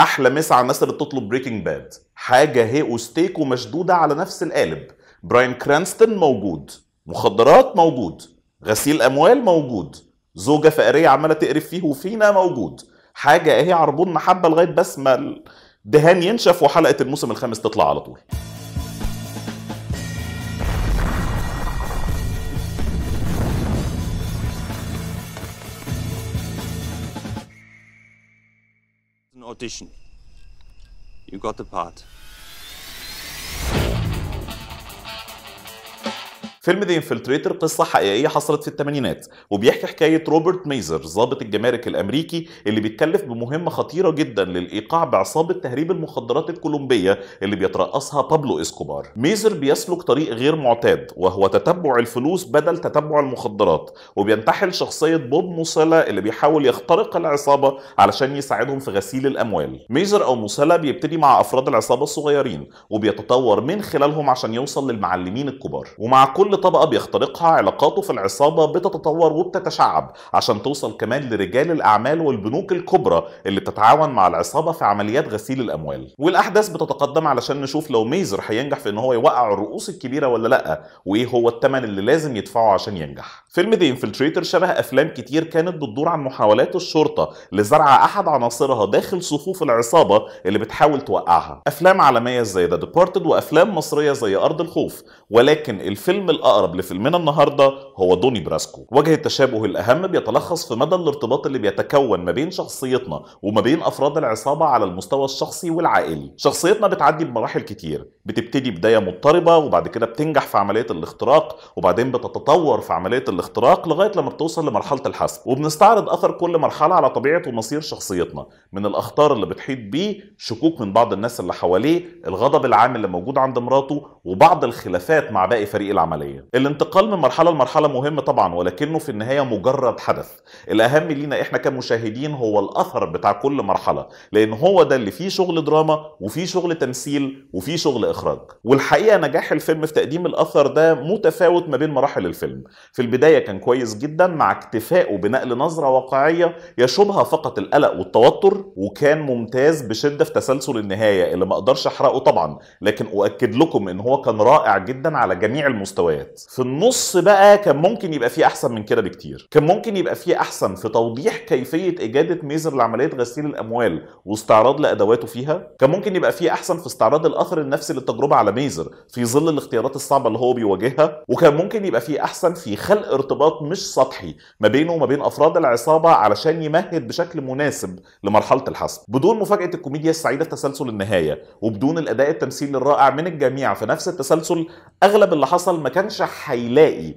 احلى مسا على الناس اللي بتطلب بريكنج باد حاجه هي وستيك ومشدوده على نفس القالب براين كرانستون موجود مخدرات موجود غسيل اموال موجود زوجه فقريه عماله تقرف فيه وفينا موجود حاجه اهي عربون محبه لغايه بس ما الدهان ينشف وحلقه الموسم الخامس تطلع على طول audition. You got the part. فيلم ذا انفلتريتر قصه حقيقيه حصلت في الثمانينات وبيحكي حكايه روبرت ميزر ضابط الجمارك الامريكي اللي بيتكلف بمهمه خطيره جدا للايقاع بعصابه تهريب المخدرات الكولومبيه اللي بيترأسها بابلو اسكوبار ميزر بيسلك طريق غير معتاد وهو تتبع الفلوس بدل تتبع المخدرات وبينتحل شخصيه بوب موسيلا اللي بيحاول يخترق العصابه علشان يساعدهم في غسيل الاموال ميزر او موسيلا بيبتدي مع افراد العصابه الصغيرين وبيتطور من خلالهم عشان يوصل للمعلمين الكبار ومع كل طبقة بيخترقها علاقاته في العصابة بتتطور وبتتشعب عشان توصل كمان لرجال الأعمال والبنوك الكبرى اللي بتتعاون مع العصابة في عمليات غسيل الأموال والأحداث بتتقدم علشان نشوف لو ميزر هينجح في إن هو يوقع الرؤوس الكبيرة ولا لأ وإيه هو الثمن اللي لازم يدفعه عشان ينجح فيلم ذا انفلتريتر شبه أفلام كتير كانت بتدور عن محاولات الشرطة لزرع أحد عناصرها داخل صفوف العصابة اللي بتحاول توقعها أفلام عالمية زي ذا ديبارتد وأفلام مصرية زي أرض الخوف ولكن الفيلم الاقرب لفيلمنا النهارده هو دوني براسكو وجه التشابه الأهم بيتلخص في مدى الارتباط اللي بيتكون ما بين شخصيتنا وما بين أفراد العصابة على المستوى الشخصي والعائلي شخصيتنا بتعدي بمراحل كتير بتبتدي بداية مضطربة وبعد كده بتنجح في عملية الاختراق وبعدين بتتطور في عملية الاختراق لغاية لما بتوصل لمرحلة الحسم وبنستعرض أثر كل مرحلة على طبيعة ومصير شخصيتنا من الأخطار اللي بتحيط بيه شكوك من بعض الناس اللي حواليه الغضب العام اللي موجود عند مراته وبعض الخلافات مع باقي فريق العملية الانتقال من مرحلة لمرحلة مهم طبعا ولكنه في النهايه مجرد حدث الاهم لينا احنا كمشاهدين هو الاثر بتاع كل مرحله لان هو ده اللي فيه شغل دراما وفيه شغل تمثيل وفيه شغل اخراج والحقيقه نجاح الفيلم في تقديم الاثر ده متفاوت ما بين مراحل الفيلم في البدايه كان كويس جدا مع اكتفائه بنقل نظره واقعيه يشوبها فقط القلق والتوتر وكان ممتاز بشده في تسلسل النهايه اللي ما اقدرش احرقه طبعا لكن اؤكد لكم ان هو كان رائع جدا على جميع المستويات في النص بقى كان ممكن يبقى فيه احسن من كده بكتير كان ممكن يبقى فيه احسن في توضيح كيفيه اجاده ميزر لعمليه غسيل الاموال واستعراض لادواته فيها كان ممكن يبقى فيه احسن في استعراض الاثر النفسي للتجربه على ميزر في ظل الاختيارات الصعبه اللي هو بيواجهها وكان ممكن يبقى فيه احسن في خلق ارتباط مش سطحي ما بينه وما بين افراد العصابه علشان يمهد بشكل مناسب لمرحله الحسم بدون مفاجاه الكوميديا السعيده في تسلسل النهايه وبدون الاداء التمثيلي الرائع من الجميع في نفس التسلسل اغلب اللي حصل ما كانش هيلاقي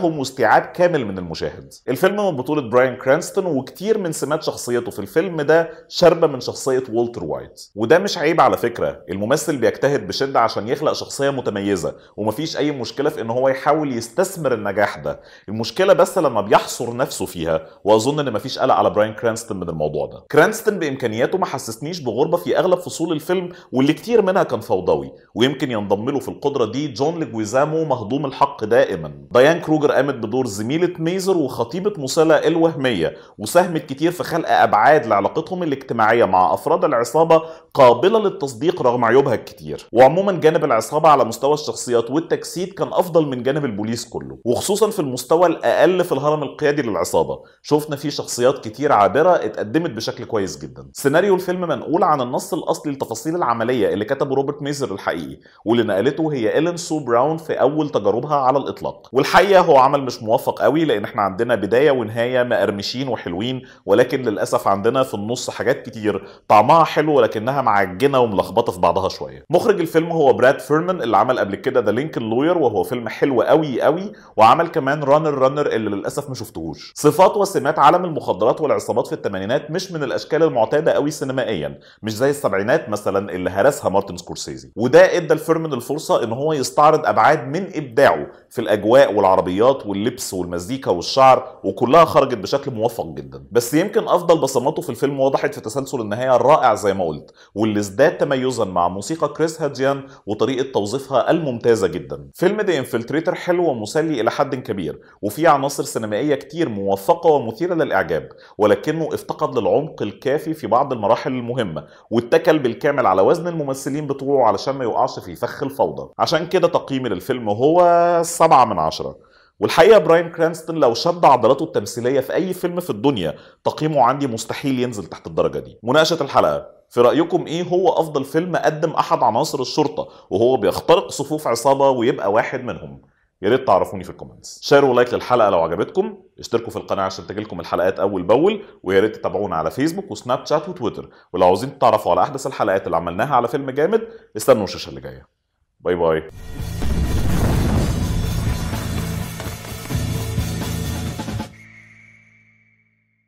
تفهم واستيعاب كامل من المشاهد الفيلم من بطولة براين كرانستون وكتير من سمات شخصيته في الفيلم ده شاربة من شخصية والتر وايت وده مش عيب على فكرة الممثل بيجتهد بشدة عشان يخلق شخصية متميزة ومفيش أي مشكلة في إن هو يحاول يستثمر النجاح ده المشكلة بس لما بيحصر نفسه فيها وأظن إن مفيش قلق على براين كرانستون من الموضوع ده كرانستون بإمكانياته ما حسسنيش بغربة في أغلب فصول الفيلم واللي كتير منها كان فوضوي ويمكن ينضم له في القدرة دي جون لجويزامو مهضوم الحق دائما ديان كروج كروجر قامت بدور زميلة ميزر وخطيبة مسلا الوهمية وساهمت كتير في خلق أبعاد لعلاقتهم الاجتماعية مع أفراد العصابة قابلة للتصديق رغم عيوبها الكتير وعموما جانب العصابة على مستوى الشخصيات والتجسيد كان أفضل من جانب البوليس كله وخصوصا في المستوى الأقل في الهرم القيادي للعصابة شفنا فيه شخصيات كتير عابرة اتقدمت بشكل كويس جدا سيناريو الفيلم منقول عن النص الأصلي لتفاصيل العملية اللي كتبه روبرت ميزر الحقيقي واللي نقلته هي إيلين سو براون في أول تجاربها على الإطلاق والحقيقة هو عمل مش موفق قوي لان احنا عندنا بدايه ونهايه مقرمشين وحلوين ولكن للاسف عندنا في النص حاجات كتير طعمها حلو ولكنها معجنه وملخبطه في بعضها شويه مخرج الفيلم هو براد فيرمان اللي عمل قبل كده ذا لينكن لوير وهو فيلم حلو قوي قوي وعمل كمان رانر رانر اللي للاسف ما شفتهوش صفات وسمات عالم المخدرات والعصابات في الثمانينات مش من الاشكال المعتاده قوي سينمائيا مش زي السبعينات مثلا اللي هرسها مارتن سكورسيزي وده ادى الفيرمن الفرصه ان هو يستعرض ابعاد من ابداعه في الاجواء والعربيات والعربيات واللبس والمزيكا والشعر وكلها خرجت بشكل موفق جدا بس يمكن افضل بصماته في الفيلم وضحت في تسلسل النهايه الرائع زي ما قلت واللي ازداد تميزا مع موسيقى كريس هاديان وطريقه توظيفها الممتازه جدا فيلم ذا انفلتريتر حلو ومسلي الى حد كبير وفيه عناصر سينمائيه كتير موفقه ومثيره للاعجاب ولكنه افتقد للعمق الكافي في بعض المراحل المهمه واتكل بالكامل على وزن الممثلين بتوعه علشان ما يقعش في فخ الفوضى عشان كده تقييمي للفيلم هو 7 من 10 والحقيقه براين كرانستون لو شد عضلاته التمثيليه في اي فيلم في الدنيا تقييمه عندي مستحيل ينزل تحت الدرجه دي مناقشه الحلقه في رأيكم إيه هو أفضل فيلم قدم أحد عناصر الشرطة وهو بيخترق صفوف عصابة ويبقى واحد منهم؟ يا ريت تعرفوني في الكومنتس شير ولايك للحلقه لو عجبتكم اشتركوا في القناه عشان تجيلكم الحلقات اول باول ويا ريت تتابعونا على فيسبوك وسناب شات وتويتر ولو عاوزين تتعرفوا على احدث الحلقات اللي عملناها على فيلم جامد استنوا الشاشه اللي جايه باي باي